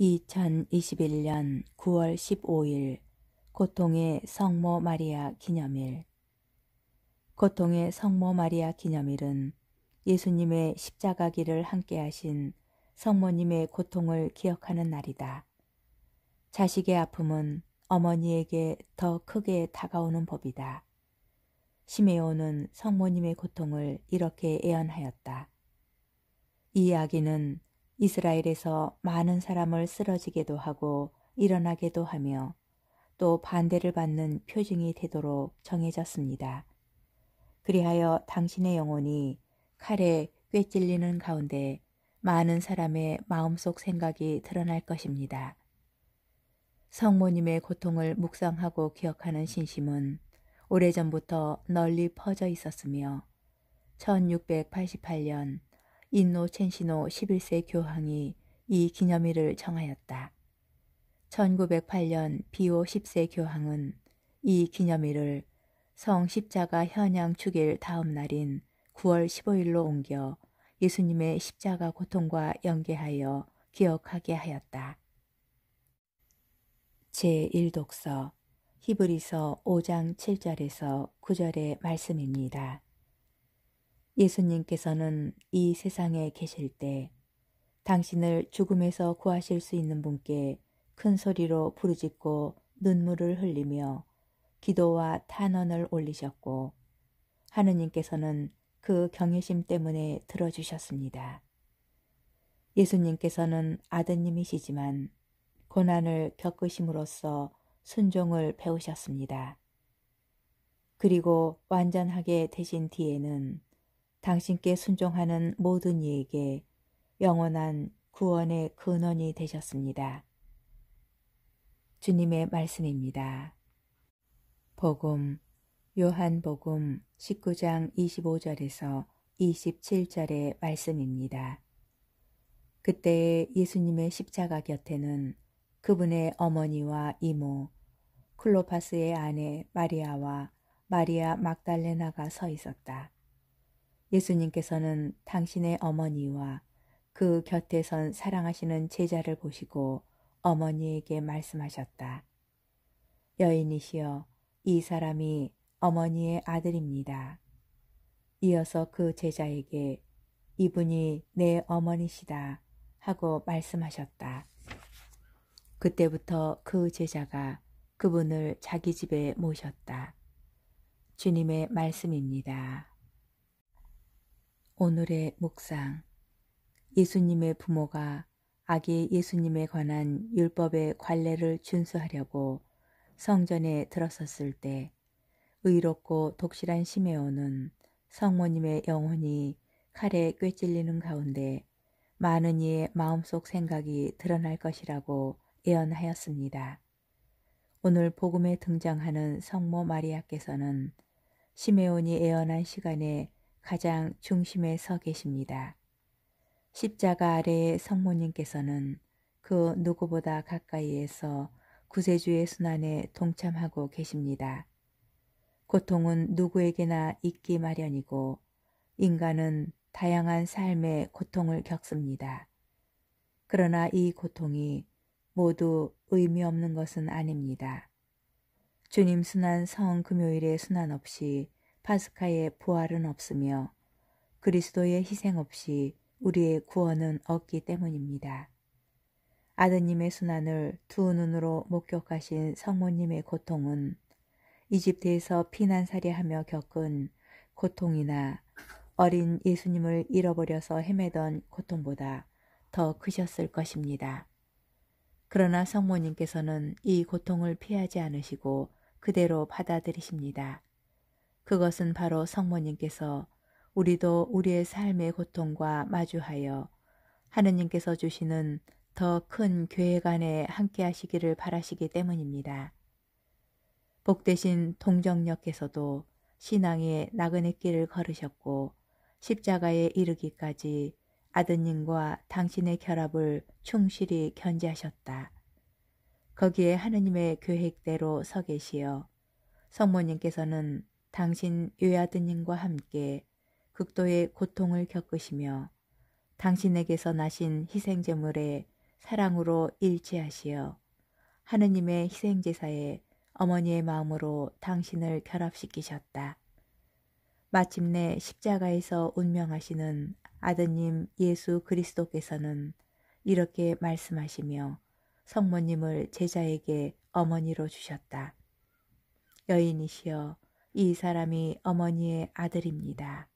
2021년 9월 15일 고통의 성모 마리아 기념일 고통의 성모 마리아 기념일은 예수님의 십자가 길을 함께 하신 성모님의 고통을 기억하는 날이다. 자식의 아픔은 어머니에게 더 크게 다가오는 법이다. 시메오는 성모님의 고통을 이렇게 예언하였다. 이 아기는 이스라엘에서 많은 사람을 쓰러지게도 하고 일어나게도 하며 또 반대를 받는 표징이 되도록 정해졌습니다. 그리하여 당신의 영혼이 칼에 꿰찔리는 가운데 많은 사람의 마음속 생각이 드러날 것입니다. 성모님의 고통을 묵상하고 기억하는 신심은 오래전부터 널리 퍼져 있었으며 1688년 인노첸시노 11세 교황이 이 기념일을 정하였다. 1908년 비오 10세 교황은 이 기념일을 성 십자가 현양 축일 다음 날인 9월 15일로 옮겨 예수님의 십자가 고통과 연계하여 기억하게 하였다. 제1독서 히브리서 5장 7절에서 9절의 말씀입니다. 예수님께서는 이 세상에 계실 때 당신을 죽음에서 구하실 수 있는 분께 큰 소리로 부르짖고 눈물을 흘리며 기도와 탄원을 올리셨고 하느님께서는 그 경외심 때문에 들어주셨습니다. 예수님께서는 아드님이시지만 고난을 겪으심으로써 순종을 배우셨습니다. 그리고 완전하게 되신 뒤에는 당신께 순종하는 모든 이에게 영원한 구원의 근원이 되셨습니다. 주님의 말씀입니다. 복음 요한복음 19장 25절에서 27절의 말씀입니다. 그때 예수님의 십자가 곁에는 그분의 어머니와 이모, 클로파스의 아내 마리아와 마리아 막달레나가 서 있었다. 예수님께서는 당신의 어머니와 그 곁에 선 사랑하시는 제자를 보시고 어머니에게 말씀하셨다. 여인이시여 이 사람이 어머니의 아들입니다. 이어서 그 제자에게 이분이 내 어머니시다 하고 말씀하셨다. 그때부터 그 제자가 그분을 자기 집에 모셨다. 주님의 말씀입니다. 오늘의 묵상 예수님의 부모가 아기 예수님에 관한 율법의 관례를 준수하려고 성전에 들어섰을 때 의롭고 독실한 시메오는 성모님의 영혼이 칼에 꿰찔리는 가운데 많은 이의 마음속 생각이 드러날 것이라고 예언하였습니다. 오늘 복음에 등장하는 성모 마리아께서는 시메온이 예언한 시간에 가장 중심에 서 계십니다. 십자가 아래의 성모님께서는 그 누구보다 가까이에서 구세주의 순환에 동참하고 계십니다. 고통은 누구에게나 있기 마련이고 인간은 다양한 삶의 고통을 겪습니다. 그러나 이 고통이 모두 의미 없는 것은 아닙니다. 주님 순환 성 금요일의 순환 없이 파스카의 부활은 없으며 그리스도의 희생 없이 우리의 구원은 없기 때문입니다. 아드님의 순환을 두 눈으로 목격하신 성모님의 고통은 이집트에서 피난살이하며 겪은 고통이나 어린 예수님을 잃어버려서 헤매던 고통보다 더 크셨을 것입니다. 그러나 성모님께서는 이 고통을 피하지 않으시고 그대로 받아들이십니다. 그것은 바로 성모님께서 우리도 우리의 삶의 고통과 마주하여 하느님께서 주시는 더 큰교회안에 함께 하시기를 바라시기 때문입니다. 복되신 동정녀께서도 신앙의 나그네 길을 걸으셨고 십자가에 이르기까지 아드님과 당신의 결합을 충실히 견제하셨다. 거기에 하느님의 계획대로 서 계시어 성모님께서는 당신 요야드님과 함께 극도의 고통을 겪으시며 당신에게서 나신 희생제물에 사랑으로 일치하시어 하느님의 희생제사에 어머니의 마음으로 당신을 결합시키셨다. 마침내 십자가에서 운명하시는 아드님 예수 그리스도께서는 이렇게 말씀하시며 성모님을 제자에게 어머니로 주셨다. 여인이시여 이 사람이 어머니의 아들입니다.